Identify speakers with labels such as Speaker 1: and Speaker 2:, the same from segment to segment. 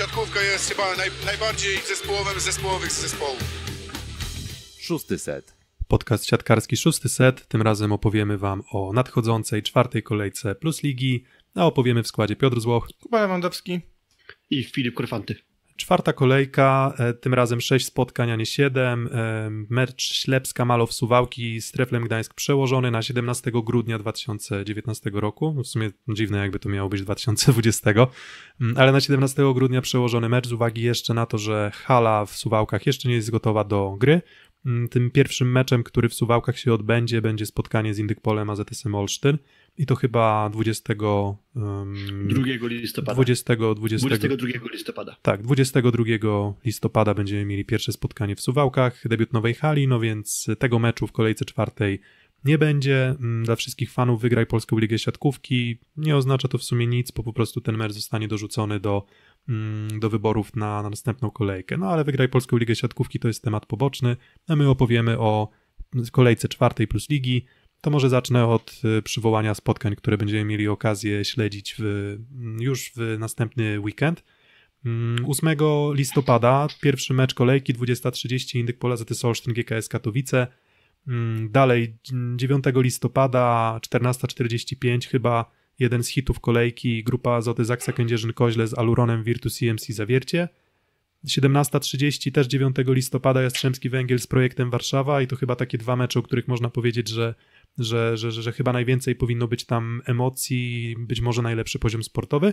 Speaker 1: siatkówka jest chyba naj, najbardziej zespołowym zespołowych zespołów. Szósty set. Podcast siatkarski szósty set. Tym razem opowiemy Wam o nadchodzącej czwartej kolejce Plus Ligi, a opowiemy w składzie Piotr Złoch,
Speaker 2: Kuba Lewandowski i Filip Korfanty.
Speaker 1: Czwarta kolejka, e, tym razem sześć spotkań, a nie siedem. E, mecz Ślepska Malow Suwałki z Treflem Gdańsk przełożony na 17 grudnia 2019 roku. W sumie dziwne jakby to miało być 2020, mm, ale na 17 grudnia przełożony mecz z uwagi jeszcze na to, że hala w Suwałkach jeszcze nie jest gotowa do gry. Mm, tym pierwszym meczem, który w Suwałkach się odbędzie, będzie spotkanie z Indykpolem AZS-em Olsztyn i to chyba 20. Um, 2 listopada. 20, 20, 22 listopada. Tak, 22 listopada będziemy mieli pierwsze spotkanie w Suwałkach, debiut nowej hali, no więc tego meczu w kolejce czwartej nie będzie. Mm, dla wszystkich fanów wygraj Polską Ligę Siatkówki. Nie oznacza to w sumie nic, bo po prostu ten mecz zostanie dorzucony do, mm, do wyborów na, na następną kolejkę. No ale wygraj Polską Ligę Siatkówki to jest temat poboczny, a my opowiemy o kolejce czwartej plus ligi. To może zacznę od y, przywołania spotkań, które będziemy mieli okazję śledzić w, mm, już w następny weekend. 8 mm, listopada pierwszy mecz kolejki 20.30 Indyk Pola Solsztyn GKS Katowice. Mm, dalej 9 listopada 14.45 chyba jeden z hitów kolejki grupa Azoty Zaksa Kędzierzyn-Koźle z Aluronem Virtus CMC Zawiercie. 17.30 też 9 listopada Jastrzębski Węgiel z projektem Warszawa i to chyba takie dwa mecze, o których można powiedzieć, że że, że, że, że chyba najwięcej powinno być tam emocji, być może najlepszy poziom sportowy.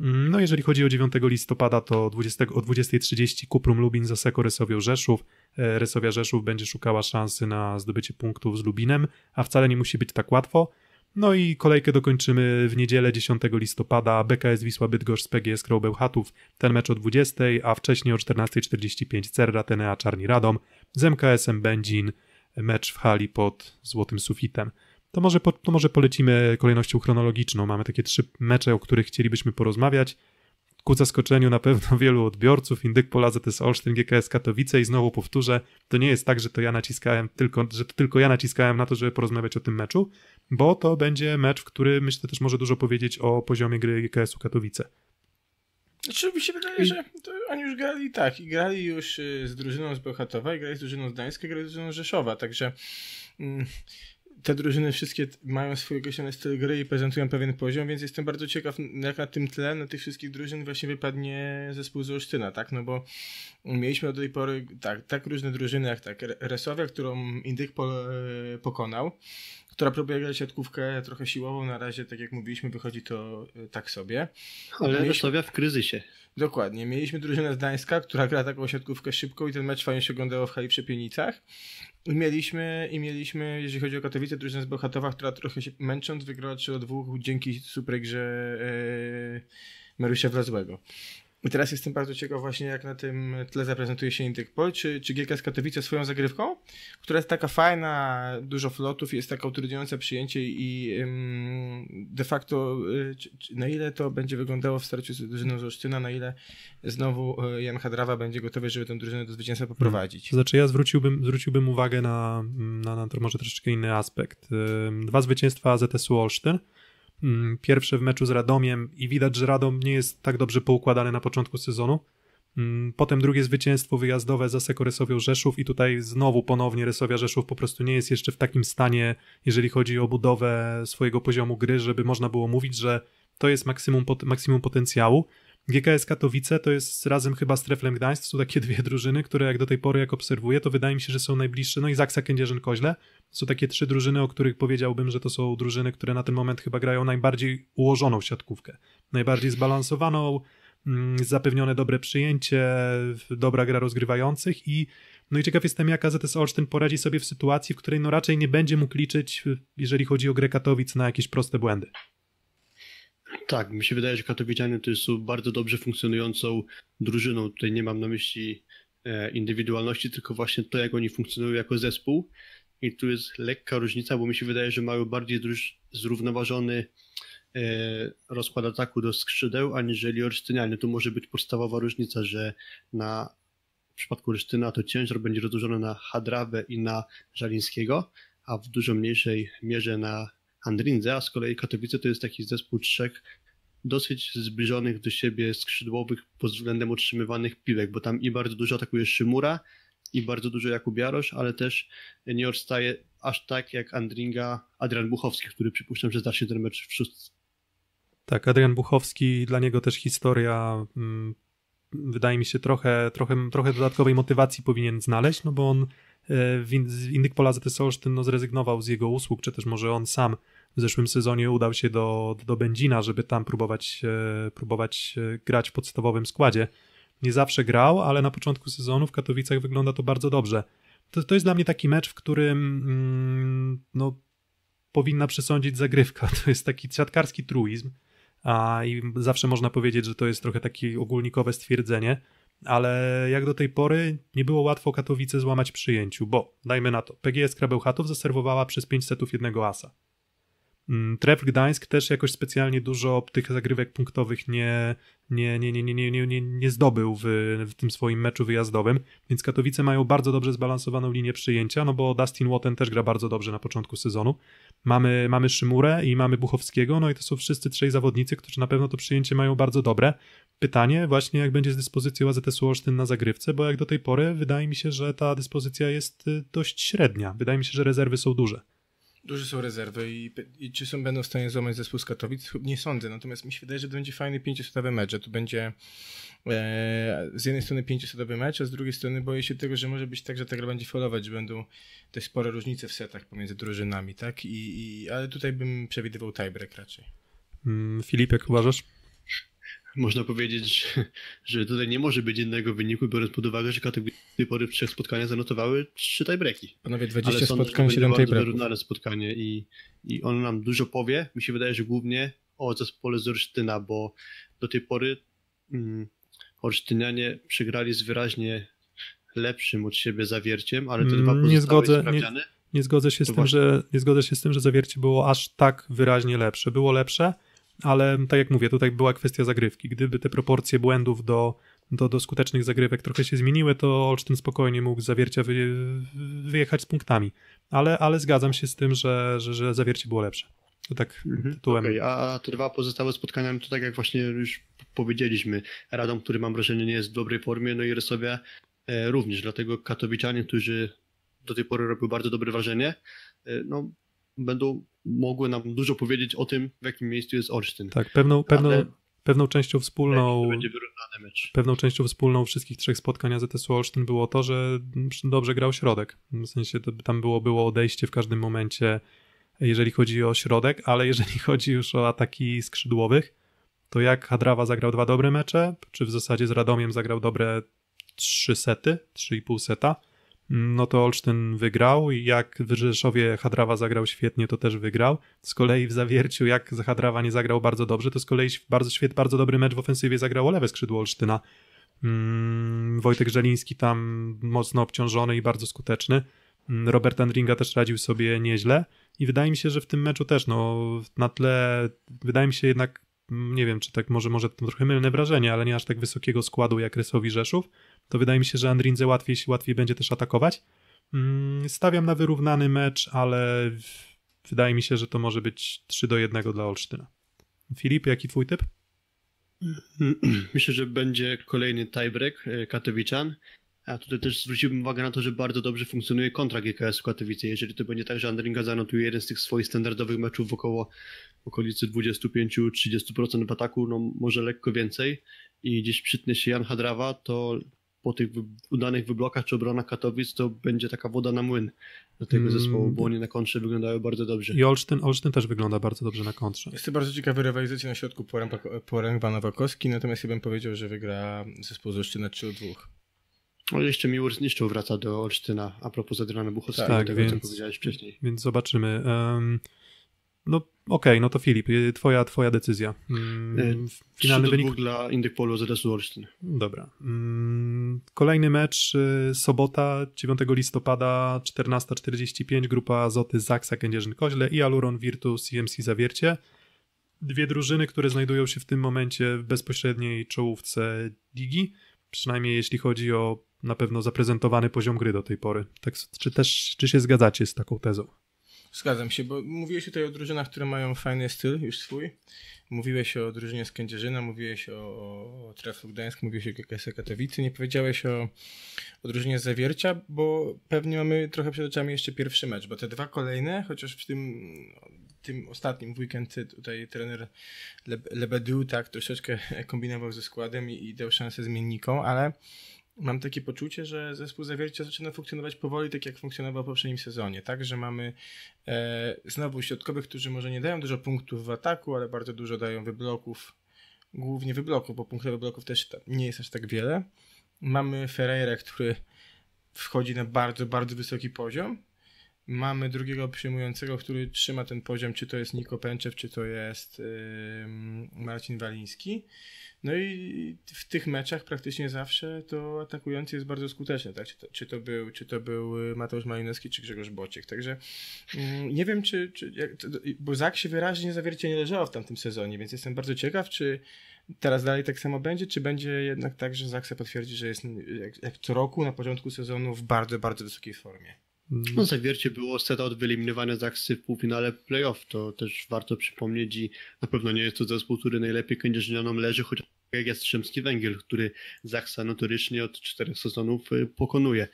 Speaker 1: Mm, no jeżeli chodzi o 9 listopada, to 20, o 20.30 Kuprum Lubin z Aseko Rysowią Rzeszów. E, Rysowia Rzeszów będzie szukała szansy na zdobycie punktów z Lubinem, a wcale nie musi być tak łatwo. No i kolejkę dokończymy w niedzielę 10 listopada BKS Wisła Bydgoszcz z PGS Krą Bełchatów, ten mecz o 20, a wcześniej o 14.45 Cerra Tenea Czarni Radom z MKS-em Będzin mecz w hali pod złotym sufitem. To może, po, to może polecimy kolejnością chronologiczną. Mamy takie trzy mecze, o których chcielibyśmy porozmawiać. Ku zaskoczeniu na pewno wielu odbiorców, Indyk Pola jest Olsztyn, GKS Katowice i znowu powtórzę, to nie jest tak, że to ja naciskałem tylko, że to tylko ja naciskałem na to, żeby porozmawiać o tym meczu, bo to będzie mecz, w którym myślę też może dużo powiedzieć o poziomie gry GKS-u Katowice.
Speaker 2: Znaczy mi się wydaje, że oni już grali i tak, i grali już y, z drużyną z Bochatowa, i grali z drużyną z Gdańska, i grali z drużyną z Rzeszowa, także mm, te drużyny wszystkie mają swój określony styl gry i prezentują pewien poziom, więc jestem bardzo ciekaw, jak na tym tle, na tych wszystkich drużyn właśnie wypadnie zespół z Olsztyna, tak? No bo mieliśmy do tej pory tak, tak różne drużyny, jak tak Resowia, którą Indyk po, y, pokonał, która próbuje grać siatkówkę trochę siłową. Na razie, tak jak mówiliśmy, wychodzi to y, tak sobie. Ale mieliśmy... Wrocławia w kryzysie. Dokładnie. Mieliśmy drużynę z Gdańska, która gra taką siatkówkę szybką i ten mecz fajnie się oglądał w hali przy Pienicach. I mieliśmy, I mieliśmy, jeżeli chodzi o Katowice, drużynę z Bochatowa, która trochę się męcząc wygrała 3 do 2 dzięki super grze yy, e, Mariusza Wrozłego. I teraz jestem bardzo ciekaw właśnie, jak na tym tle zaprezentuje się Intykpol, czy, czy Gierka z Katowice swoją zagrywką, która jest taka fajna, dużo flotów, jest taka utrudniająca przyjęcie i ym, de facto y, czy, na ile to będzie wyglądało w starciu z drużyną z Olsztyna, na ile znowu e, Jan Hadrawa będzie gotowy, żeby tę drużynę do zwycięstwa hmm. poprowadzić. Hmm. znaczy
Speaker 1: ja zwróciłbym, zwróciłbym uwagę na, na, na, to może troszeczkę inny aspekt. Dwa zwycięstwa ZSU Olsztyn, Mm, Pierwsze w meczu z Radomiem i widać, że Radom nie jest tak dobrze poukładany na początku sezonu. Mm, potem drugie zwycięstwo wyjazdowe za Sekoresowią Rzeszów i tutaj znowu ponownie Resowia Rzeszów po prostu nie jest jeszcze w takim stanie, jeżeli chodzi o budowę swojego poziomu gry, żeby można było mówić, że to jest maksimum, maksimum potencjału GKS Katowice to jest razem chyba z Treflem Gdańsk, są takie dwie drużyny, które jak do tej pory jak obserwuję, to wydaje mi się, że są najbliższe, no i Zaksa Kędzierzyn-Koźle, są takie trzy drużyny, o których powiedziałbym, że to są drużyny, które na ten moment chyba grają najbardziej ułożoną siatkówkę, najbardziej zbalansowaną, mm, zapewnione dobre przyjęcie, dobra gra rozgrywających i no i ciekaw jestem, jaka ZS Olsztyn poradzi sobie w sytuacji, w której no raczej nie będzie mógł liczyć, jeżeli chodzi o grę Katowic, na jakieś proste błędy
Speaker 3: tak, mi się wydaje, że Katowiczanie to są bardzo dobrze funkcjonującą drużyną. Tutaj nie mam na myśli e, indywidualności, tylko właśnie to, jak oni funkcjonują jako zespół. I tu jest lekka różnica, bo mi się wydaje, że mają bardziej zrównoważony e, rozkład ataku do skrzydeł, aniżeli Olsztynianie. Tu może być podstawowa różnica, że na w przypadku Orsztyna to ciężar będzie rozłożony na Hadrawę i na Żalińskiego, a w dużo mniejszej mierze na Andrinze, a z kolei Katowice to jest taki zespół trzech dosyć zbliżonych do siebie skrzydłowych pod względem utrzymywanych piłek, bo tam i bardzo dużo atakuje Szymura i bardzo dużo Jakub Jarosz, ale też nie odstaje aż tak jak Andringa Adrian Buchowski, który przypuszczam, że zacznie ten mecz w szóstce. Tak, Adrian Buchowski,
Speaker 1: dla niego też historia mm, wydaje mi się trochę, trochę, trochę dodatkowej motywacji powinien znaleźć, no bo on Indyk Polacy Tesolsztyn no, zrezygnował z jego usług, czy też może on sam w zeszłym sezonie udał się do, do Będzina, żeby tam próbować, e, próbować e, grać w podstawowym składzie. Nie zawsze grał, ale na początku sezonu w Katowicach wygląda to bardzo dobrze. To, to jest dla mnie taki mecz, w którym mm, no, powinna przesądzić zagrywka. To jest taki siatkarski truizm, a i zawsze można powiedzieć, że to jest trochę takie ogólnikowe stwierdzenie, ale jak do tej pory nie było łatwo Katowice złamać przyjęciu, bo, dajmy na to, PGS Krabełchatów zaserwowała przez 5 setów jednego asa. Mm, Trefl Gdańsk też jakoś specjalnie dużo tych zagrywek punktowych nie, nie, nie, nie, nie, nie, nie, nie zdobył w, w tym swoim meczu wyjazdowym, więc Katowice mają bardzo dobrze zbalansowaną linię przyjęcia, no bo Dustin Watten też gra bardzo dobrze na początku sezonu. Mamy, mamy Szymurę i mamy Buchowskiego, no i to są wszyscy trzej zawodnicy, którzy na pewno to przyjęcie mają bardzo dobre. Pytanie właśnie, jak będzie z dyspozycją azs Olsztyn na zagrywce, bo jak do tej pory wydaje mi się, że ta dyspozycja jest y, dość średnia. Wydaje mi się, że rezerwy są duże.
Speaker 2: Duże są rezerwy i, i, czy są będą w stanie złamać zespół z Katowic? Nie sądzę, natomiast mi się wydaje, że to będzie fajny 500-sodowy mecz, to będzie e, z jednej strony 500-sodowy mecz, a z drugiej strony boję się tego, że może być tak, że ta gra będzie falować, że będą te spore różnice w setach pomiędzy drużynami, tak? I, i ale tutaj bym przewidywał tiebreak raczej.
Speaker 3: Mm, jak uważasz? można powiedzieć, że tutaj nie może być innego wyniku, biorąc pod uwagę, że Katowice do tej pory w trzech spotkaniach zanotowały trzy tajbreki. Panowie, 20 Ale sądzę, spotkań, 7 tajbreków. bardzo spotkanie i, i ono nam dużo powie. Mi się wydaje, że głównie o zespole z Olsztyna, bo do tej pory mm, przegrali z wyraźnie lepszym od siebie zawierciem, ale te mm, dwa pozostałe nie zgodzę, Nie, nie zgodzę się z tym, właśnie.
Speaker 1: że nie zgodzę się z tym, że zawiercie było aż tak wyraźnie lepsze. Było lepsze, ale tak jak mówię, tutaj była kwestia zagrywki. Gdyby te proporcje błędów do, do, do skutecznych zagrywek trochę się zmieniły, to Olsztyn spokojnie mógł zawiercia wy, wyjechać z punktami. Ale, ale zgadzam się z tym, że,
Speaker 3: że, że zawiercie było lepsze. To tak mhm, tytułem. Okay. A te dwa pozostałe spotkania, no to tak jak właśnie już powiedzieliśmy, Radom, który mam wrażenie nie jest w dobrej formie, no i Rysowia e, również, dlatego Katowicianie, którzy do tej pory robią bardzo dobre wrażenie, e, no będą mogły nam dużo powiedzieć o tym, w jakim miejscu jest Olsztyn. Tak, pewną, pewną, Ale...
Speaker 1: pewną częścią wspólną pewną częścią wspólną wszystkich trzech spotkań ZTS u Olsztyn było to, że dobrze grał środek. W sensie tam było, było odejście w każdym momencie jeżeli chodzi o środek, ale jeżeli chodzi już o ataki skrzydłowych, to jak Hadrawa zagrał dwa dobre mecze, czy w zasadzie z Radomiem zagrał dobre trzy sety, trzy i pół seta, no to Olsztyn wygrał. Jak w Rzeszowie Hadrawa zagrał świetnie, to też wygrał. Z kolei w Zawierciu, jak Hadrawa nie zagrał bardzo dobrze, to z kolei bardzo, świetny, bardzo dobry mecz w ofensywie zagrało lewe skrzydło Olsztyna. Mm, Wojtek Żeliński tam mocno obciążony i bardzo skuteczny. Mm, Robert Andringa też radził sobie nieźle i wydaje mi się, że w tym meczu też, no na tle, wydaje mi się jednak, mm, nie wiem, czy tak może, może to trochę mylne wrażenie, ale nie aż tak wysokiego składu jak Rysowi Rzeszów, to wydaje mi się, że Andrinze łatwiej, łatwiej będzie też atakować. Mm, stawiam na wyrównany mecz, ale wydaje mi się, że to może być 3 do 1 dla Olsztyna. Filip, jaki twój typ?
Speaker 3: Myślę, że będzie kolejny tiebreak e, Katowiczan. A tutaj też zwróciłbym uwagę na to, że bardzo dobrze funkcjonuje kontra GKS-u Katowice. Jeżeli to będzie tak, że Andringa zanotuje jeden z tych swoich standardowych meczów w około w okolicy 25-30% w ataku, no może lekko więcej i gdzieś przytnie się Jan Hadrawa, to po tych udanych wyblokach czy obronach Katowic to będzie taka woda na młyn do tego mm. zespołu, bo oni na kontrze wyglądają bardzo dobrze.
Speaker 1: I Olsztyn, Olsztyn też wygląda bardzo dobrze na kontrze. Jest
Speaker 2: to bardzo ciekawa rywalizacja na środku Poręba Nowakowski, natomiast ja bym powiedział, że wygra zespół z Olsztyna 3 2. No jeszcze Miłosz zniszczył wraca do Olsztyna a propos Adriana Buchowskiego, tak, tego tak, tak, tak, więc, co powiedziałeś wcześniej.
Speaker 1: Więc zobaczymy. Um, no okej, okay, no to Filip, y, twoja, twoja decyzja. Mm, y, finalny wynik
Speaker 3: dla Indyk Polo z Olsztyn. Dobra.
Speaker 1: Mm, kolejny mecz y, sobota 9 listopada 14.45 grupa Azoty Zaksa Kędzierzyn-Koźle i Aluron Virtus CMC Zawiercie. Dwie drużyny, które znajdują się w tym momencie w bezpośredniej czołówce ligi, przynajmniej jeśli chodzi o na pewno zaprezentowany poziom gry do tej pory. Tak, czy też czy się zgadzacie z taką tezą?
Speaker 2: Zgadzam się, bo mówiłeś tutaj o drużynach, które mają fajny styl, już swój. Mówiłeś o drużynie z Kędzierzyna, mówiłeś o, o, o Gdańsk, mówiłeś o KKS Katowicy, nie powiedziałeś o, o drużynie z Zawiercia, bo pewnie mamy trochę przed oczami jeszcze pierwszy mecz, bo te dwa kolejne, chociaż w tym, tym ostatnim weekend tutaj trener Lebedu tak troszeczkę kombinował ze składem i, i dał szansę zmiennikom, ale mam takie poczucie, że zespół Zawiercia zaczyna funkcjonować powoli tak, jak funkcjonował w poprzednim sezonie. Tak, że mamy e, znowu środkowych, którzy może nie dają dużo punktów w ataku, ale bardzo dużo dają wybloków, głównie wybloków, bo punktów wybloków też nie jest aż tak wiele. Mamy Ferreira, który wchodzi na bardzo, bardzo wysoki poziom Mamy drugiego przyjmującego, który trzyma ten poziom, czy to jest Niko Pęczew, czy to jest yy, Marcin Waliński. No i w tych meczach praktycznie zawsze to atakujący jest bardzo skuteczny, tak? Czy to, czy to był, czy to był y, Mateusz Malinowski, czy Grzegorz Bociek. Także nie wiem, czy, czy jak, to, bo Zak się wyraźnie zawiercie nie leżało w tamtym sezonie, więc jestem bardzo ciekaw, czy teraz dalej tak samo będzie, czy będzie jednak tak, że Zaksa potwierdzi, że jest jak, jak co roku na początku sezonu w bardzo, bardzo wysokiej formie. Mm. No,
Speaker 3: zawiercie tak, było Setout wyeliminowane z akcji w półfinale playoff, to też warto przypomnieć i na pewno nie jest to zespół, który najlepiej kędzierzynianom leży, choć jak Strzemski Węgiel, który Zaksa notorycznie od czterech sezonów y, pokonuje.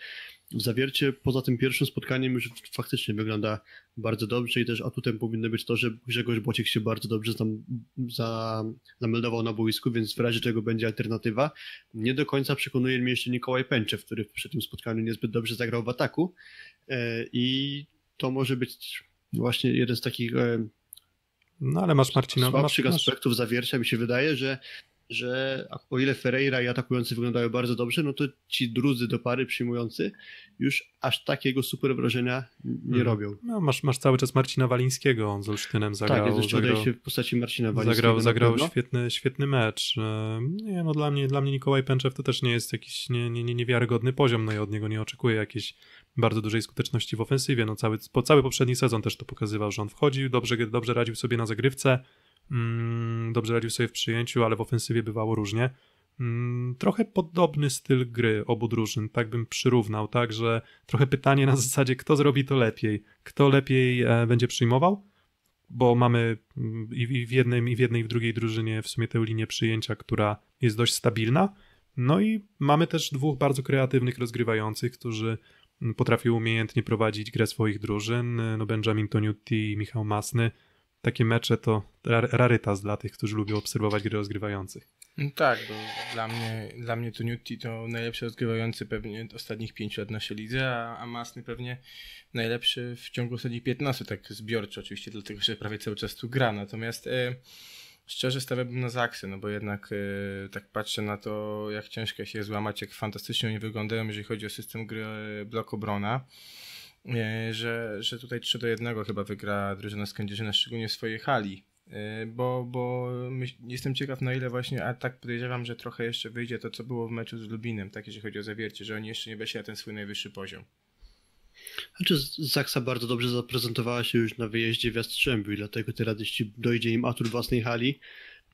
Speaker 3: W zawiercie poza tym pierwszym spotkaniem już faktycznie wygląda bardzo dobrze i też atutem powinno być to, że Grzegorz Błociek się bardzo dobrze tam za, zameldował na boisku, więc w razie czego będzie alternatywa. Nie do końca przekonuje mnie jeszcze Nikołaj Pęczew, który przy tym spotkaniu niezbyt dobrze zagrał w ataku, E, I to może być właśnie jeden z takich. E,
Speaker 1: no ale masz Marcina. Słabszych masz, aspektów
Speaker 3: masz. zawiercia mi się wydaje, że, że o ile Ferreira i atakujący wyglądają bardzo dobrze, no to ci drudzy do pary przyjmujący już aż takiego super wrażenia nie mhm. robią.
Speaker 1: No masz, masz cały czas Marcina Walińskiego, on z Olsztynem tak, zagrał. Tak, jest zagrał, się w postaci Marcina Walińskiego. Zagrał, zagrał świetny, świetny mecz. E, nie, no dla mnie, dla mnie Nikołaj Pęczew to też nie jest jakiś nie, nie, nie, niewiarygodny poziom, no i od niego nie oczekuję jakiejś bardzo dużej skuteczności w ofensywie. No cały, po cały poprzedni sezon też to pokazywał, że on wchodził, dobrze, dobrze radził sobie na zagrywce, mm, dobrze radził sobie w przyjęciu, ale w ofensywie bywało różnie. Mm, trochę podobny styl gry obu drużyn, tak bym przyrównał, także trochę pytanie na zasadzie, kto zrobi to lepiej, kto lepiej e, będzie przyjmował, bo mamy mm, i, i w jednej, i w jednej, i w drugiej drużynie w sumie tę linię przyjęcia, która jest dość stabilna, no i mamy też dwóch bardzo kreatywnych rozgrywających, którzy Potrafił umiejętnie prowadzić grę swoich drużyn. No Benjamin Toniutti i Michał Masny. Takie mecze to rarytas dla tych, którzy lubią obserwować gry rozgrywających.
Speaker 2: No tak, bo dla mnie, dla mnie Toniutti to najlepszy rozgrywający pewnie ostatnich pięciu lat na lidze, a, a Masny pewnie najlepszy w ciągu ostatnich 15, tak zbiorczo oczywiście, dlatego że prawie cały czas tu gra. Natomiast... E, Szczerze stawiałbym na Zaksy, no bo jednak yy, tak patrzę na to, jak ciężko się złamać, jak fantastycznie oni wyglądają, jeżeli chodzi o system gry e, bloku Brona, yy, e, że, że tutaj 3 do 1 chyba wygra drużyna z szczególnie w swojej hali. Yy, bo, bo myśl, jestem ciekaw na ile właśnie, a tak podejrzewam, że trochę jeszcze wyjdzie to, co było w meczu z Lubinem, tak jeżeli chodzi o zawiercie, że oni jeszcze nie weszli na ten swój najwyższy poziom.
Speaker 3: Znaczy, Zaksa bardzo dobrze zaprezentowała się już na wyjeździe w Jastrzębiu i dlatego teraz, jeśli dojdzie im atur własnej hali,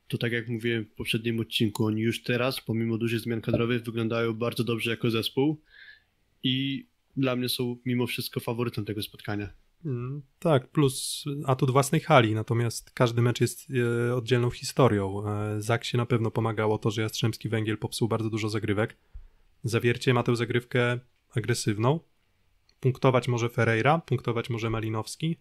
Speaker 3: to tak jak mówiłem w poprzednim odcinku, oni już teraz, pomimo dużych zmian kadrowych, wyglądają bardzo dobrze jako zespół i dla mnie są mimo wszystko faworytem tego spotkania.
Speaker 1: Mm, tak, plus atut własnej hali, natomiast każdy mecz jest e, oddzielną historią. E, Zaksie na pewno pomagało to, że Jastrzębski Węgiel popsuł bardzo dużo zagrywek. Zawiercie ma tę zagrywkę agresywną, punktować może Ferreira, punktować może Malinowski,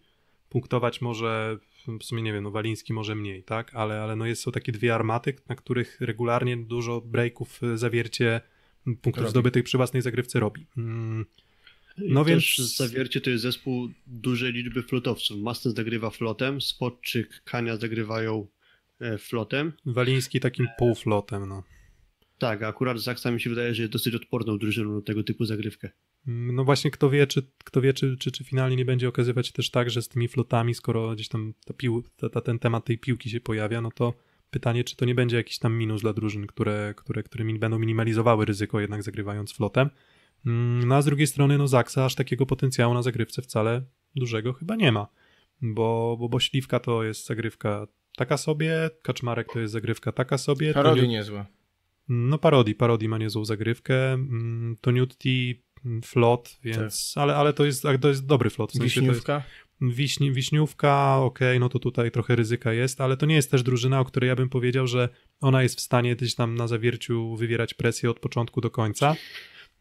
Speaker 1: punktować może, w sumie nie wiem, no Waliński może mniej, tak? Ale, ale no jest, są takie dwie armaty, na których regularnie dużo breaków, zawiercie punktów robi. zdobytych przy własnej zagrywce robi. Mm. No I więc... też zawiercie
Speaker 3: to jest zespół dużej liczby flotowców. Masten zagrywa flotem, Spodczyk, Kania zagrywają e, flotem. Waliński takim półflotem, no. Tak, akurat Zaksa mi się wydaje, że jest dosyć odporną drużyną na tego typu zagrywkę.
Speaker 1: Mm, no właśnie, kto wie, czy, kto wie czy, czy, czy finalnie nie będzie okazywać się też tak, że z tymi flotami, skoro gdzieś tam ta pił, ta, ta, ten temat tej piłki się pojawia, no to pytanie, czy to nie będzie jakiś tam minus dla drużyn, które, które, które min, będą minimalizowały ryzyko jednak zagrywając flotem. Mm, no a z drugiej strony, no Zaksa aż takiego potencjału na zagrywce wcale dużego chyba nie ma, bo, bo, bo Śliwka to jest zagrywka taka sobie, Kaczmarek to jest zagrywka taka sobie. Parodii nie... niezła. No parodii, parodii ma niezłą zagrywkę. Mm, Toniutti flot, więc, tak. ale, ale to, jest, to jest dobry flot. W sensie Wiśniówka? Jest, wiśni, wiśniówka, okej, okay, no to tutaj trochę ryzyka jest, ale to nie jest też drużyna, o której ja bym powiedział, że ona jest w stanie gdzieś tam na zawierciu wywierać presję od początku do końca.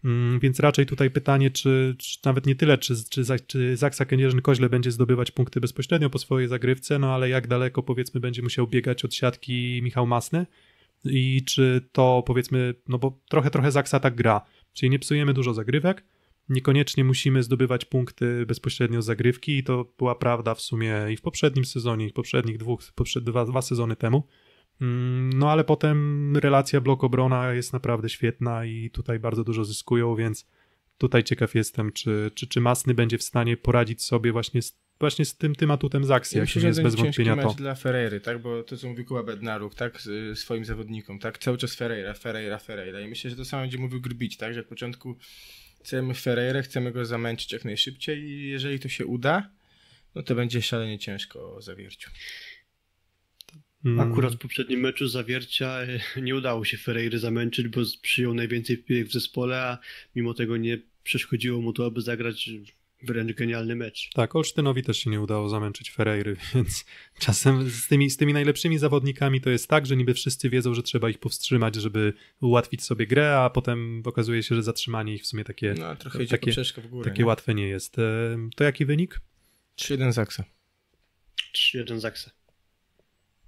Speaker 1: Mm, więc raczej tutaj pytanie, czy, czy, nawet nie tyle, czy, czy, czy Zaksa Kędzierzyn-Koźle będzie zdobywać punkty bezpośrednio po swojej zagrywce, no ale jak daleko powiedzmy będzie musiał biegać od siatki Michał Masny i czy to powiedzmy, no bo trochę, trochę Zaksa tak gra, Czyli nie psujemy dużo zagrywek, niekoniecznie musimy zdobywać punkty bezpośrednio z zagrywki i to była prawda w sumie i w poprzednim sezonie, i w poprzednich dwóch, poprzed, dwa, dwa sezony temu. Mm, no ale potem relacja blok-obrona jest naprawdę świetna i tutaj bardzo dużo zyskują, więc tutaj ciekaw jestem, czy, czy, czy Masny będzie w stanie poradzić sobie właśnie z właśnie z tym, tym atutem akcji, ja myślę, że jest bez wątpienia to.
Speaker 2: dla Ferreiry, tak, bo to co mówił Kuba Bednaruk, tak, z, y, swoim zawodnikom, tak, cały czas Ferreira, Ferreira, Ferreira i myślę, że to samo będzie mówił Grbić, tak, że od początku chcemy Ferreira, chcemy go zamęczyć jak najszybciej i jeżeli to się uda, no to będzie szalenie ciężko o zawierciu. Mm. Akurat w poprzednim meczu zawiercia
Speaker 3: e, nie udało się Ferreiry zamęczyć, bo przyjął najwięcej piłek w zespole, a mimo tego nie przeszkodziło mu to, aby zagrać wręcz genialny mecz.
Speaker 1: Tak, Olsztynowi też się nie udało zamęczyć Ferreiry, więc czasem z tymi, z tymi najlepszymi zawodnikami to jest tak, że niby wszyscy wiedzą, że trzeba ich powstrzymać, żeby ułatwić sobie grę, a potem okazuje się, że zatrzymanie ich w sumie takie, no, trochę takie, w górę, takie nie? łatwe nie jest. E, to jaki wynik? 3-1 Zaksa.
Speaker 3: 3-1 Zaksa.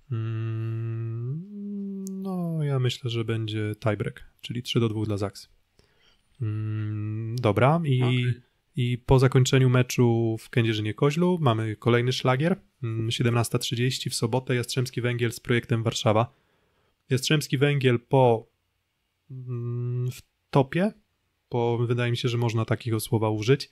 Speaker 1: Hmm, no, ja myślę, że będzie tiebreak, czyli 3 2 dla Zaksy. Mm, dobra, i okay. I po zakończeniu meczu w Kędzierzynie-Koźlu mamy kolejny szlagier. 17.30 mm, w sobotę Jastrzębski Węgiel z projektem Warszawa. Jastrzębski Węgiel po mm, w topie, po, wydaje mi się, że można takiego słowa użyć,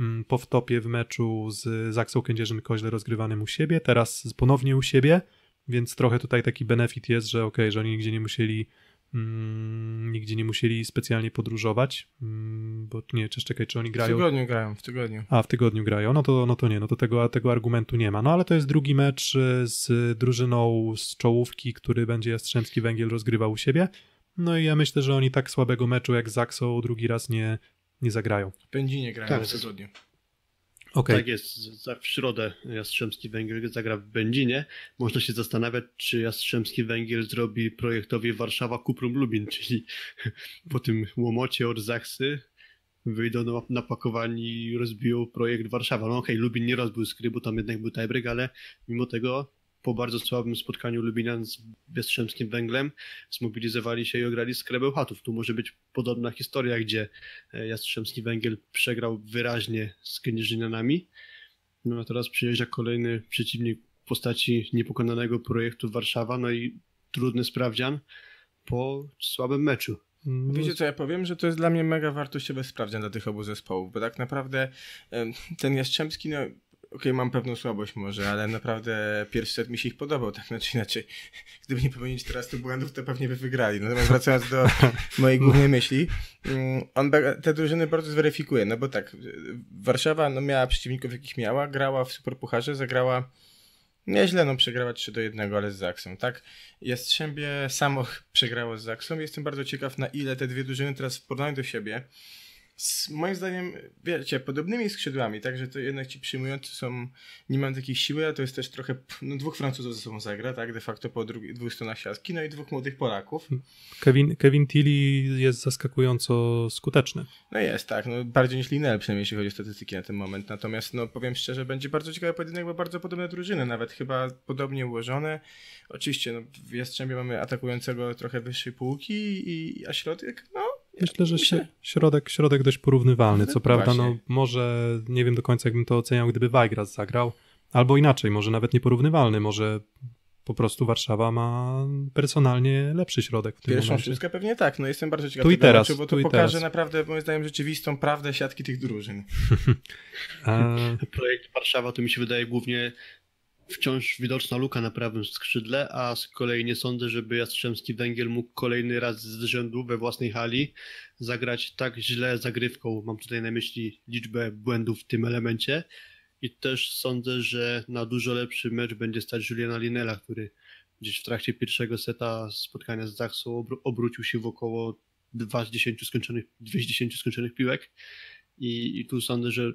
Speaker 1: mm, po wtopie w meczu z Zaksą Kędzierzyn-Koźle rozgrywanym u siebie, teraz ponownie u siebie, więc trochę tutaj taki benefit jest, że ok, że oni nigdzie nie musieli mm, nigdzie nie musieli specjalnie podróżować bo nie, czy czekaj, czy oni grają. W tygodniu grają, w tygodniu. A, w tygodniu grają, no to, no to nie, no to tego, tego argumentu nie ma. No ale to jest drugi mecz e, z drużyną z czołówki, który będzie Jastrzębski Węgiel rozgrywał u siebie. No i ja myślę, że oni tak słabego meczu jak z Zaxą drugi raz nie, nie zagrają.
Speaker 2: W nie grają tak. w tygodniu.
Speaker 3: Okay. Tak jest, w środę Jastrzębski Węgiel zagra w Będzinie. Można się zastanawiać, czy Jastrzębski Węgiel zrobi projektowi Warszawa Kuprum Lubin, czyli po tym łomocie od Zachsy wyjdą napakowani i rozbiją projekt Warszawa. No okej, okay, Lubin nie rozbił skry, bo tam jednak był tiebreak, ale mimo tego po bardzo słabym spotkaniu Lubinian z Jastrzębskim Węglem zmobilizowali się i ograli skrę Bełchatów. Tu może być podobna historia, gdzie e, Jastrzębski Węgiel przegrał wyraźnie z Kędzierzynanami. No a teraz przyjeżdża kolejny przeciwnik w postaci niepokonanego projektu Warszawa, no i trudny sprawdzian
Speaker 2: po słabym meczu. No Wiecie co, ja powiem, że to jest dla mnie mega wartościowe sprawdzian dla tych obu zespołów, bo tak naprawdę ten Jastrzębski, no okej, okay, mam pewną słabość może, ale naprawdę pierwszy set mi się ich podobał, tak znaczy inaczej. Gdyby nie popełnić teraz tych błędów, to pewnie by wygrali. Natomiast wracając do mojej głównej myśli, mm, on te drużyny bardzo zweryfikuje, no bo tak, Warszawa no, miała przeciwników, jakich miała, grała w Superpucharze, zagrała Nieźle, no przegrywa 3 do 1, ale z Zaksą, tak? Jastrzębie samo przegrało z Zaksą. Jestem bardzo ciekaw, na ile te dwie drużyny teraz w porównaniu do siebie z moim zdaniem, wiecie, podobnymi skrzydłami, także to jednak ci przyjmujący są, nie mam takiej siły, a to jest też trochę, no dwóch Francuzów ze sobą zagra, tak, de facto po drugi, dwóch stronach siatki, no i dwóch młodych Polaków.
Speaker 1: Hmm. Kevin, Kevin Tilly jest zaskakująco skuteczny.
Speaker 2: No jest, tak, no bardziej niż Linel, przynajmniej jeśli chodzi o statystyki na ten moment, natomiast no powiem szczerze, będzie bardzo ciekawy pojedynek, bo bardzo podobne drużyny, nawet chyba podobnie ułożone. Oczywiście, no w Jastrzębie mamy atakującego trochę wyższej półki, i, a środek, no
Speaker 1: Myślę, że środek, środek dość porównywalny. Co prawda, no, może nie wiem do końca, jakbym to oceniał, gdyby Wajgras zagrał. Albo inaczej, może nawet nieporównywalny, może po prostu Warszawa ma personalnie lepszy środek w tym Pierwszą momencie. Pierwszą
Speaker 2: pewnie tak, no jestem bardzo ciekaw tu i teraz, meczu, bo to pokaże teraz. naprawdę moim zdaniem rzeczywistą prawdę siatki tych drużyn.
Speaker 1: A...
Speaker 2: Projekt Warszawa to mi się wydaje głównie
Speaker 3: Wciąż widoczna luka na prawym skrzydle, a z kolei nie sądzę, żeby Jastrzębski Węgiel mógł kolejny raz z rzędu we własnej hali zagrać tak źle zagrywką. Mam tutaj na myśli liczbę błędów w tym elemencie. I też sądzę, że na dużo lepszy mecz będzie stać Juliana Linela, który gdzieś w trakcie pierwszego seta spotkania z Zaxą obrócił się w około 2 z 10 skończonych, 2 z 10 skończonych piłek. I, I tu sądzę, że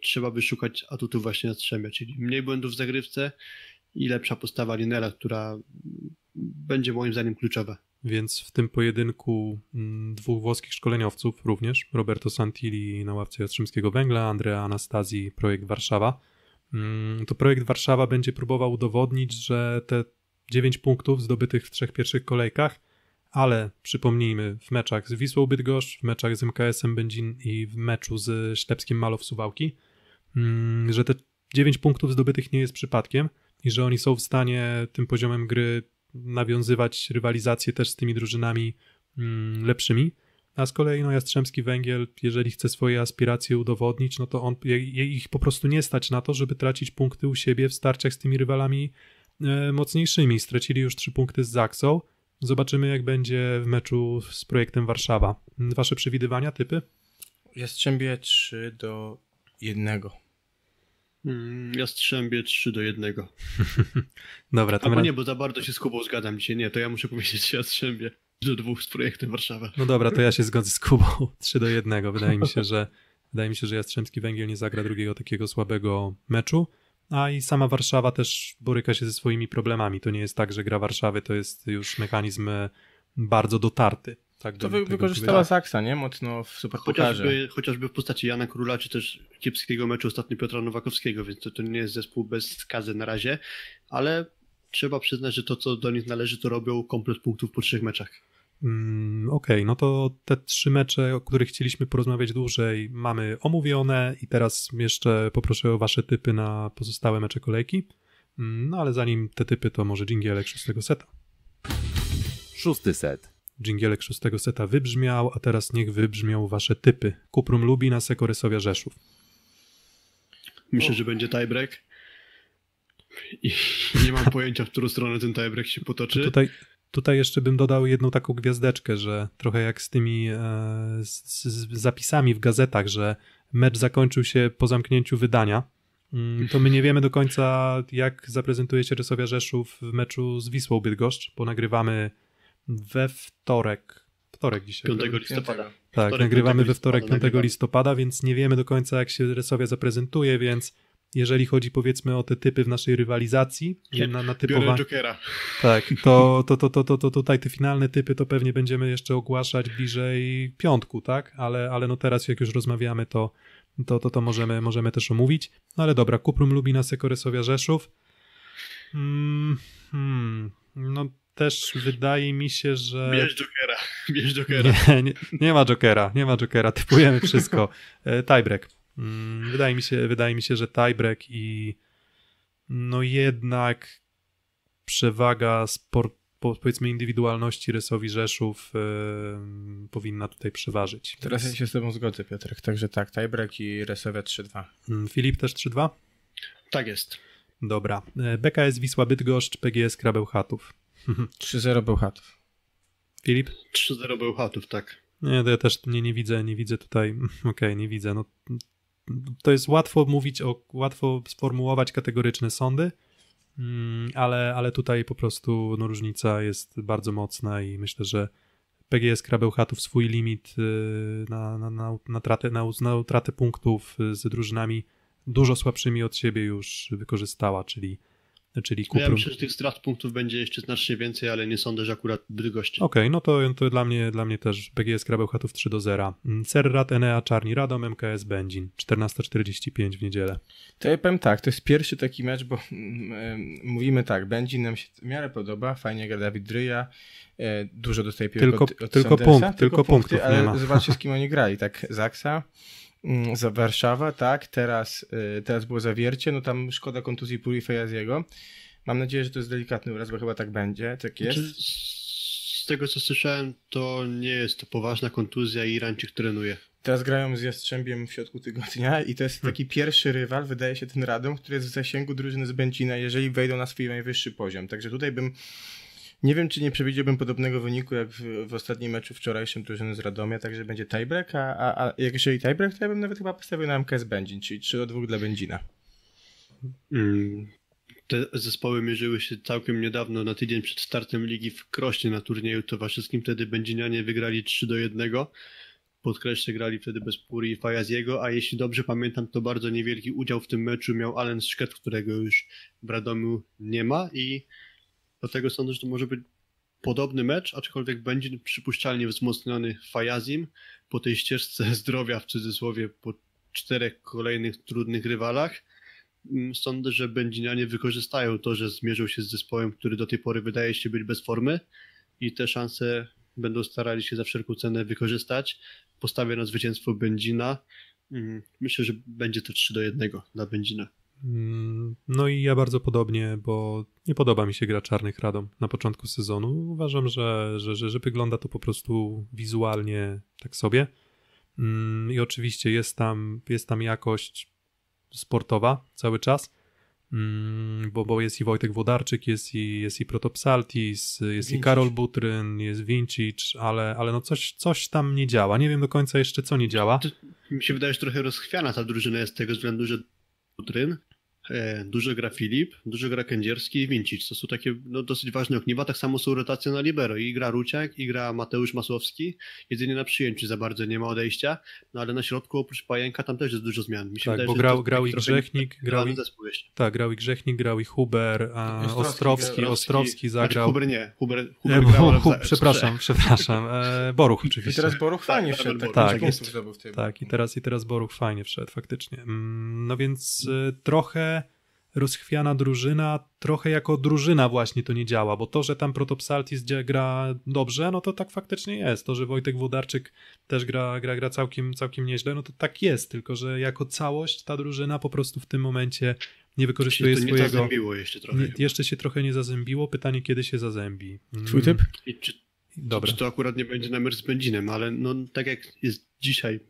Speaker 3: trzeba by szukać atutów właśnie na strzemie, czyli mniej błędów w zagrywce i lepsza postawa Linera, która będzie moim zdaniem kluczowa.
Speaker 1: Więc w tym pojedynku mm, dwóch włoskich szkoleniowców również, Roberto Santilli na ławce Jastrzębskiego Węgla, Andrea Anastazji, projekt Warszawa. Mm, to projekt Warszawa będzie próbował udowodnić, że te 9 punktów zdobytych w trzech pierwszych kolejkach, ale przypomnijmy, w meczach z Wisłą Bydgoszcz, w meczach z MKS-em Będzin i w meczu z Ślepskim Malow Suwałki – Mm, że te 9 punktów zdobytych nie jest przypadkiem i że oni są w stanie tym poziomem gry nawiązywać rywalizację też z tymi drużynami mm, lepszymi. A z kolei no, Jastrzębski Węgiel, jeżeli chce swoje aspiracje udowodnić, no to on, ich po prostu nie stać na to, żeby tracić punkty u siebie w starciach z tymi rywalami e, mocniejszymi. Stracili już 3 punkty z Zaksą. Zobaczymy, jak będzie w meczu z projektem Warszawa. Wasze przewidywania, typy?
Speaker 2: Jastrzębie 3 do 1. Mm, Jastrzębie 3
Speaker 3: do 1. Dobra, to raz... nie, bo za bardzo się z Kubą zgadzam dzisiaj. Nie, to ja muszę powiedzieć że Jastrzębie do dwóch z projektem Warszawa. No dobra, to ja się
Speaker 1: zgodzę z Kubą 3 do 1. Wydaje mi się, że wydaje mi się, że Jastrzębski Węgiel nie zagra drugiego takiego słabego meczu. A i sama Warszawa też boryka się ze swoimi problemami. To nie jest tak, że gra Warszawy to jest już mechanizm e, bardzo
Speaker 2: dotarty. Tak, to wy, wykorzystała Saksa, nie? Mocno w superpucharze. Chociażby,
Speaker 3: chociażby w postaci Jana Króla, czy też kiepskiego meczu ostatnio Piotra Nowakowskiego, więc to, to nie jest zespół bez skazy na razie, ale trzeba przyznać, że to, co do nich należy, to robią komplet punktów po trzech meczach.
Speaker 1: Mm, Okej, okay, no to te trzy mecze, o których chcieliśmy porozmawiać dłużej, mamy omówione i teraz jeszcze poproszę o wasze typy na pozostałe mecze kolejki. Mm, no ale zanim te typy, to może dżingielek szóstego seta.
Speaker 3: Szósty set.
Speaker 1: Dżingielek szóstego seta wybrzmiał, a teraz niech wybrzmią wasze typy. Kuprum lubi na Sekorysowia Rzeszów.
Speaker 3: Myślę, że będzie tiebreak. I nie mam pojęcia, w którą stronę ten tiebreak się potoczy.
Speaker 1: tutaj, tutaj jeszcze bym dodał jedną taką gwiazdeczkę, że trochę jak z tymi e, z, z zapisami w gazetach, że mecz zakończył się po zamknięciu wydania. Mm, to my nie wiemy do końca, jak zaprezentuje się Rysowia Rzeszów w meczu z Wisłą Bydgoszcz, bo nagrywamy we wtorek. Wtorek dzisiaj. 5 listopada. Tak, wtorek, nagrywamy we wtorek 5 listopada, listopada, więc nie wiemy do końca, jak się Resowia zaprezentuje, więc jeżeli chodzi powiedzmy o te typy w naszej rywalizacji, na, na typowa... Jokera. Tak, to, to, to, to, to, to tutaj te finalne typy to pewnie będziemy jeszcze ogłaszać bliżej piątku, tak? Ale, ale no teraz jak już rozmawiamy, to, to, to, to możemy, możemy też omówić. No ale dobra, Kuprum lubi nas jako Resowia Rzeszów. Hmm, hmm, no też wydaje mi się, że. Bierz Jokera, bierz Jokera. Nie, nie, nie ma Jokera, nie ma Jokera, typujemy wszystko. E, tiebreak. Mm, wydaje mi się, wydaje mi się, że tiebreak i no jednak przewaga sport, powiedzmy indywidualności Rysowi Rzeszów e, powinna tutaj przeważyć. Teraz ja się z
Speaker 2: tobą zgodzę, Piotrek, także tak, tiebreak i Rysowia 3-2.
Speaker 1: Mm, Filip też 3-2? Tak jest. Dobra. E, BKS Wisła Bydgoszcz, PGS Krabeł Chatów. 3-0 Bełchatów. Filip?
Speaker 3: 3-0 Bełchatów, tak.
Speaker 1: Nie, ja też nie, nie widzę, nie widzę tutaj, mm, okej, okay, nie widzę. No, to jest łatwo mówić, o, łatwo sformułować kategoryczne sądy, mm, ale, ale tutaj po prostu no, różnica jest bardzo mocna i myślę, że PGS Krabełchatów swój limit y, na, na, na, na, na, na utratę punktów z drużynami dużo słabszymi od siebie już wykorzystała, czyli czyli kuprum. Ja myślę, że
Speaker 3: tych strat punktów będzie jeszcze znacznie więcej, ale nie sądzę, że akurat Bydgoszczy.
Speaker 1: Okej, okay, no to, to dla, mnie, dla mnie też BGS Krabeł 3 do 0. Mm, Serrat, Enea, Czarni Radom,
Speaker 2: MKS Będzin,
Speaker 1: 14.45 w niedzielę.
Speaker 2: To ja powiem tak, to jest pierwszy taki mecz, bo mm, mówimy tak, Będzin nam się w miarę podoba, fajnie gra Dawid Dryja, e, dużo dostaje piłek tylko, od, od tylko, punkt, tylko, tylko punkty, punktów, ale zobaczcie z kim oni grali, tak, Zaksa, Mm, za Warszawa, tak, teraz, y, teraz było zawiercie, no tam szkoda kontuzji Fejaziego. Mam nadzieję, że to jest delikatny uraz, bo chyba tak będzie, tak znaczy, jest. z tego co słyszałem, to nie jest to poważna kontuzja i Irańczyk trenuje. Teraz grają z Jastrzębiem w środku tygodnia i to jest taki hmm. pierwszy rywal, wydaje się ten Radom, który jest w zasięgu drużyny z Bęcina, jeżeli wejdą na swój najwyższy poziom. Także tutaj bym nie wiem, czy nie przewidziałbym podobnego wyniku jak w, w ostatnim meczu wczorajszym drużyny z Radomia, także będzie tiebreak, a, a, a jak jeżeli tiebreak, to ja bym nawet chyba postawił na MKS Będzin, czyli 3 do 2 dla Będzina. Mm.
Speaker 3: Te zespoły mierzyły się całkiem niedawno, na tydzień przed startem ligi w Krośnie na turnieju towarzyskim. Wtedy Będzinianie wygrali 3 do 1. Podkreślę, grali wtedy bez Puri i Fajaziego, a jeśli dobrze pamiętam, to bardzo niewielki udział w tym meczu miał Allen Szked, którego już w Radomiu nie ma i Dlatego sądzę, że to może być podobny mecz, aczkolwiek będzie przypuszczalnie wzmocniony Fajazim po tej ścieżce zdrowia w cudzysłowie po czterech kolejnych trudnych rywalach. Mm, sądzę, że Będzinianie wykorzystają to, że zmierzył się z zespołem, który do tej pory wydaje się być bez formy i te szanse będą starali się za wszelką cenę wykorzystać. Postawię na zwycięstwo Będzina. Mm, myślę, że będzie to 3 do 1 dla Będzina.
Speaker 1: Mm, no i ja bardzo podobnie, bo nie podoba mi się gra Czarnych Radom na początku sezonu.
Speaker 3: Uważam, że,
Speaker 1: że, że, że wygląda to po prostu wizualnie tak sobie. Mm, I oczywiście jest tam, jest tam jakość sportowa cały czas, mm, bo, bo jest i Wojtek Wodarczyk, jest i, jest i Protopsaltis, jest Vincic. i Karol Butryn, jest Vincic, ale, ale no coś, coś tam nie działa. Nie wiem do końca jeszcze co nie działa. To,
Speaker 3: mi się wydaje, że trochę rozchwiana ta drużyna jest z tego względu, że Butryn E, dużo gra Filip, dużo gra Kędzierski i Wincic. To są takie no, dosyć ważne ogniwa. Tak samo są rotacje na libero. I gra Ruciak, i gra Mateusz Masłowski. Jedynie na przyjęciu za bardzo nie ma odejścia. No ale na środku oprócz Pajęka tam też jest dużo zmian. Mi się tak, wydaje, bo grał, grał i Grzechnik, grał i,
Speaker 1: tak, grał i Grzechnik, grał i Huber, a Ostrowski, Ostrowski, Ostrowski znaczy, zagrał. Znaczy, Huber nie, Huber, e, Huber grał, ale Przepraszam, przepraszam. E, Boruch oczywiście. I teraz Boruch tak, fajnie tak, wszedł. Tak, tak, tak i, teraz, i teraz Boruch fajnie wszedł faktycznie. Mm, no więc y, trochę rozchwiana drużyna trochę jako drużyna właśnie to nie działa, bo to, że tam Protopsaltis gra dobrze, no to tak faktycznie jest. To, że Wojtek Wodarczyk też gra, gra, gra całkiem, całkiem nieźle, no to tak jest, tylko że jako całość ta drużyna po prostu w tym momencie nie wykorzystuje nie swojego... zazębiło jeszcze trochę. Nie, jeszcze się trochę nie zazębiło, pytanie kiedy się zazębi. Mm. Twój typ? I czy,
Speaker 3: Dobra. Czy to akurat nie będzie na z Będzinem, ale no tak jak jest dzisiaj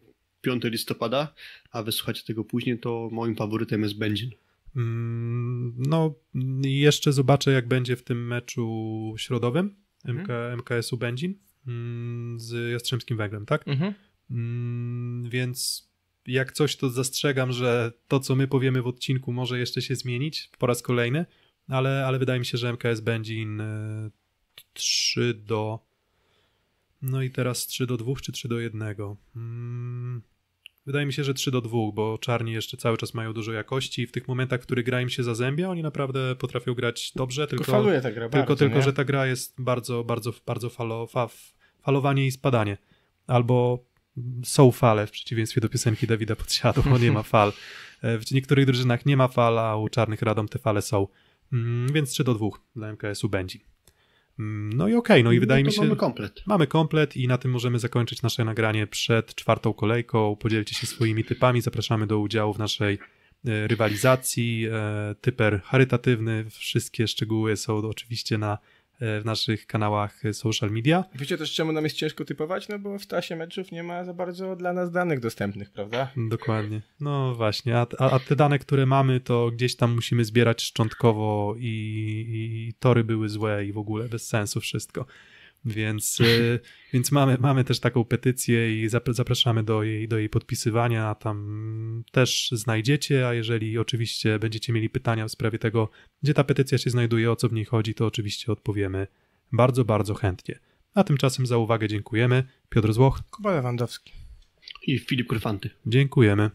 Speaker 3: 5 listopada, a wysłuchacie tego później, to moim faworytem jest Będzin.
Speaker 1: Mm, no, jeszcze zobaczę, jak będzie w tym meczu środowym MK, mhm. MKS-u Będzin mm, z Jastrzębskim Węglem, tak? Mhm. Mm, więc jak coś, to zastrzegam, że to, co my powiemy w odcinku, może jeszcze się zmienić po raz kolejny, ale, ale wydaje mi się, że MKS Będzin 3 e, do. No i teraz 3 do 2 czy 3 do 1. Wydaje mi się, że 3 do 2, bo czarni jeszcze cały czas mają dużo jakości i w tych momentach, w których gra im się zazębia, oni naprawdę potrafią grać dobrze, tylko faluje ta gra tylko, bardzo, tylko że ta gra jest bardzo, bardzo, bardzo falo, fa, falowanie i spadanie. Albo są fale, w przeciwieństwie do piosenki Dawida Podsiadu, bo nie ma fal. E, w niektórych drużynach nie ma fal, a u czarnych radom te fale są. Mm, więc 3 do 2 dla MKS-u będzie. Mm, no i okej, okay, no i no wydaje no mi się. Mamy komplet. Mamy komplet i na tym możemy zakończyć nasze nagranie przed czwartą kolejką. Podzielcie się swoimi typami. Zapraszamy do udziału w naszej e, rywalizacji. E, Typer charytatywny. Wszystkie szczegóły są oczywiście na w naszych kanałach social media.
Speaker 2: Wiecie też, czemu nam jest ciężko typować? No bo w czasie meczów nie ma za bardzo dla nas danych dostępnych, prawda?
Speaker 1: Dokładnie. No właśnie, a, a, a te dane, które mamy, to gdzieś tam musimy zbierać szczątkowo i, i, i tory były złe i w ogóle bez sensu wszystko. Więc, y, więc mamy, mamy też taką petycję i zapraszamy do jej, do jej podpisywania. Tam też znajdziecie, a jeżeli oczywiście będziecie mieli pytania w sprawie tego, gdzie ta petycja się znajduje, o co w niej chodzi, to oczywiście odpowiemy bardzo, bardzo chętnie. A tymczasem za uwagę dziękujemy. Piotr Złoch. Kuba Lewandowski. I Filip Kryfanty.
Speaker 2: Dziękujemy.